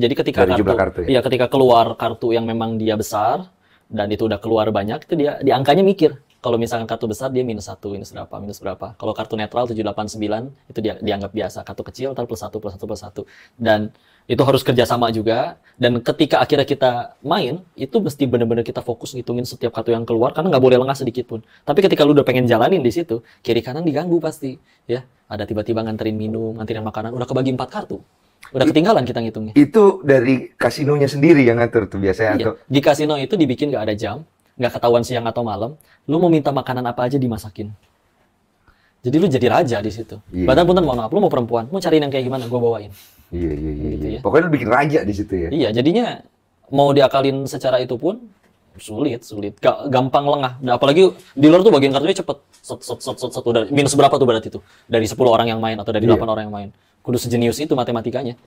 Jadi ketika Dari kartu, kartu ya? ya ketika keluar kartu yang memang dia besar dan itu udah keluar banyak itu dia di angkanya mikir. Kalau misalkan kartu besar dia minus satu, minus berapa, minus berapa. Kalau kartu netral tujuh, delapan, sembilan itu dia dianggap biasa. Kartu kecil ntar plus satu, plus satu, plus satu. Dan itu harus kerjasama juga. Dan ketika akhirnya kita main, itu mesti benar-benar kita fokus ngitungin setiap kartu yang keluar karena nggak boleh lengah sedikit pun. Tapi ketika lu udah pengen jalanin di situ, kiri kanan diganggu pasti. Ya, ada tiba-tiba nganterin minum, nganterin makanan, udah kebagi empat kartu. Udah ketinggalan kita ngitungnya. Itu dari kasinonya sendiri yang ngatur tuh biasanya iya. atau di kasino itu dibikin nggak ada jam, nggak ketahuan siang atau malam. Lu mau minta makanan apa aja dimasakin. Jadi lu jadi raja di situ. Iya. Badan punten mau maaf, lu mau perempuan, mau cariin yang kayak gimana, gue bawain. Iya iya iya. Gitu iya. ya. Pokoknya lu bikin raja di situ ya. Iya, jadinya mau diakalin secara itu pun sulit sulit Gak, gampang lengah nah, apalagi dealer tuh bagian kartunya cepet Sot, sot, sot, sot, sot. minus berapa tuh berarti itu dari 10 orang yang main atau dari yeah. Iya. orang yang main kudu sejenius itu matematikanya